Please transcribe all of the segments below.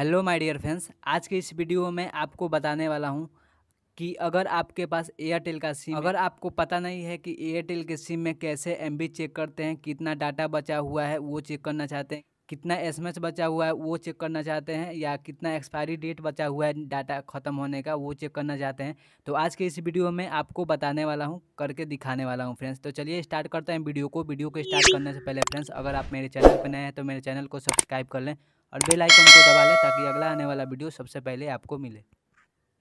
hello my dear friends आज के इस वीडियो में आपको बताने वाला हूँ कि अगर आपके पास एयरटेल का सिम अगर आपको पता नहीं है कि एयरटेल के सिम में कैसे एमबी चेक करते हैं कितना डाटा बचा हुआ है वो चेक करना चाहते हैं कितना एसएमएस बचा हुआ है वो चेक करना चाहते हैं या कितना एक्सपायरी डेट बचा हुआ है डाटा ख़त्म होने का वो चेक करना चाहते हैं तो आज के इस वीडियो में आपको बताने वाला हूँ करके दिखाने वाला हूँ फ्रेंड्स तो चलिए स्टार्ट करते हैं वीडियो को वीडियो को स्टार्ट करने से पहले फ्रेंड्स अगर आप मेरे चैनल पर नए हैं तो मेरे चैनल को सब्सक्राइब कर लें और बेलाइकन को दबा लें ताकि अगला आने वाला वीडियो सबसे पहले आपको मिले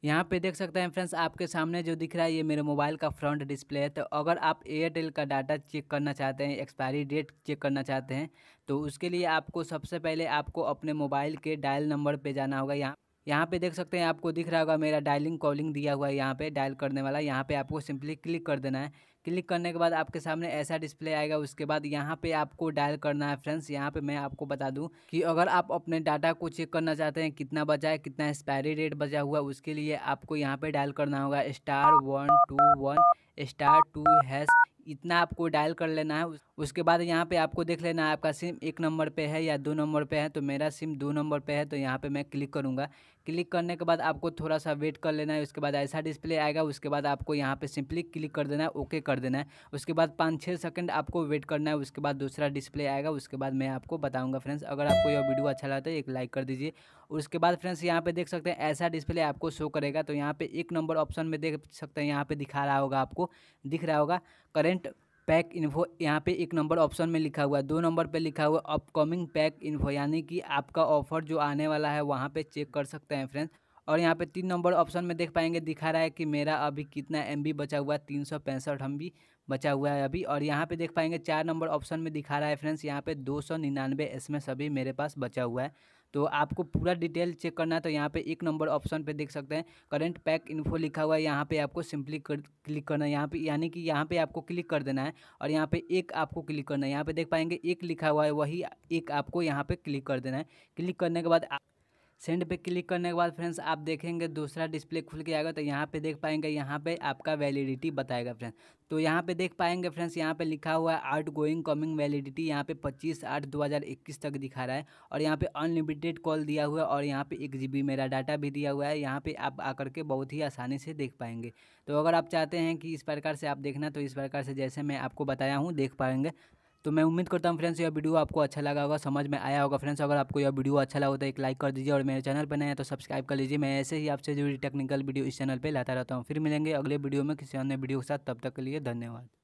यहाँ पे देख सकते हैं फ्रेंड्स आपके सामने जो दिख रहा है ये मेरे मोबाइल का फ्रंट डिस्प्ले है तो अगर आप एयरटेल का डाटा चेक करना चाहते हैं एक्सपायरी डेट चेक करना चाहते हैं तो उसके लिए आपको सबसे पहले आपको अपने मोबाइल के डायल नंबर पे जाना होगा यहाँ यहाँ पे देख सकते हैं आपको दिख रहा होगा मेरा डायलिंग कॉलिंग दिया हुआ है यहाँ पे डायल करने वाला यहाँ पे आपको सिंपली क्लिक कर देना है क्लिक करने के बाद आपके सामने ऐसा डिस्प्ले आएगा उसके बाद यहाँ पे आपको डायल करना है फ्रेंड्स यहाँ पे मैं आपको बता दूँ कि अगर आप अपने डाटा को चेक करना चाहते हैं कितना बचा है कितना एक्सपायरी डेट बचा हुआ उसके लिए आपको यहाँ पर डायल करना होगा star one two one star two hash इतना आपको डायल कर लेना है उसके बाद यहाँ पे आपको देख लेना है आपका सिम एक नंबर पे है या दो नंबर पे है तो मेरा सिम दो नंबर पे है तो यहाँ पे मैं क्लिक करूँगा क्लिक करने के बाद आपको थोड़ा सा वेट कर लेना है उसके बाद ऐसा डिस्प्ले आएगा उसके बाद आपको यहाँ पे सिंपली क्लिक कर देना है ओके कर देना है उसके बाद पाँच छः सेकंड आपको वेट करना है उसके बाद दूसरा डिस्प्ले आएगा उसके बाद मैं आपको बताऊँगा फ्रेंड्स अगर आपको यह वीडियो अच्छा लगता है एक लाइक कर दीजिए उसके बाद फ्रेंड्स यहाँ पे देख सकते हैं ऐसा डिस्प्ले आपको शो करेगा तो यहाँ पे एक नंबर ऑप्शन में देख सकते हैं यहाँ पे दिखा रहा होगा आपको दिख रहा होगा करेंट करंट पैक इन्फो यहाँ पे एक नंबर ऑप्शन में लिखा हुआ है दो नंबर पे लिखा हुआ है अपकमिंग पैक इन्फो यानी कि आपका ऑफर जो आने वाला है वहाँ पे चेक कर सकते हैं फ्रेंड्स और यहाँ पे तीन नंबर ऑप्शन में देख पाएंगे दिखा रहा है कि मेरा अभी कितना एम बचा हुआ है तीन सौ पैंसठ एम भी बचा हुआ है अभी और यहाँ पे देख पाएंगे चार नंबर ऑप्शन में दिखा रहा है फ्रेंड्स यहाँ पे दो सौ निन्यानवे इसमें मेरे पास बचा हुआ है तो आपको पूरा डिटेल चेक करना है तो यहाँ पे एक नंबर ऑप्शन पे देख सकते हैं करंट पैक इन्फो लिखा हुआ है यहाँ पे आपको सिंपली कर क्लिक करना है यहाँ पे यानी कि यहाँ पे आपको क्लिक कर देना है और यहाँ पे एक आपको क्लिक करना है यहाँ पे देख पाएंगे एक लिखा हुआ है वही एक आपको यहाँ पे क्लिक कर देना है क्लिक करने के बाद सेंड पे क्लिक करने के बाद फ्रेंड्स आप देखेंगे दूसरा डिस्प्ले खुल के आएगा तो यहाँ पे देख पाएंगे यहाँ पे आपका वैलिडिटी बताएगा फ्रेंड्स तो यहाँ पे देख पाएंगे फ्रेंड्स यहाँ पे लिखा हुआ है आउट गोइंग कमिंग वैलिडिटी यहाँ पे 25 आठ 2021 तक दिखा रहा है और यहाँ पे अनलिमिटेड कॉल दिया हुआ है और यहाँ पे एक जी मेरा डाटा भी दिया हुआ है यहाँ पे आप आकर के बहुत ही आसानी से देख पाएंगे तो अगर आप चाहते हैं कि इस प्रकार से आप देखना तो इस प्रकार से जैसे मैं आपको बताया हूँ देख पाएंगे तो मैं उम्मीद करता हूँ फ्रेंड्स यह वीडियो आपको अच्छा लगा होगा समझ में आया होगा फ्रेंड्स अगर आपको यह वीडियो अच्छा लगा तो एक लाइक कर दीजिए और मेरे चैनल पर नया तो सब्सक्राइब कर लीजिए मैं ऐसे ही आपसे जुड़ी टेक्निकल वीडियो इस चैनल पर लाता रहता हूँ फिर मिलेंगे अगले वीडियो में किसी अन्य वीडियो के साथ तब तक के लिए धन्यवाद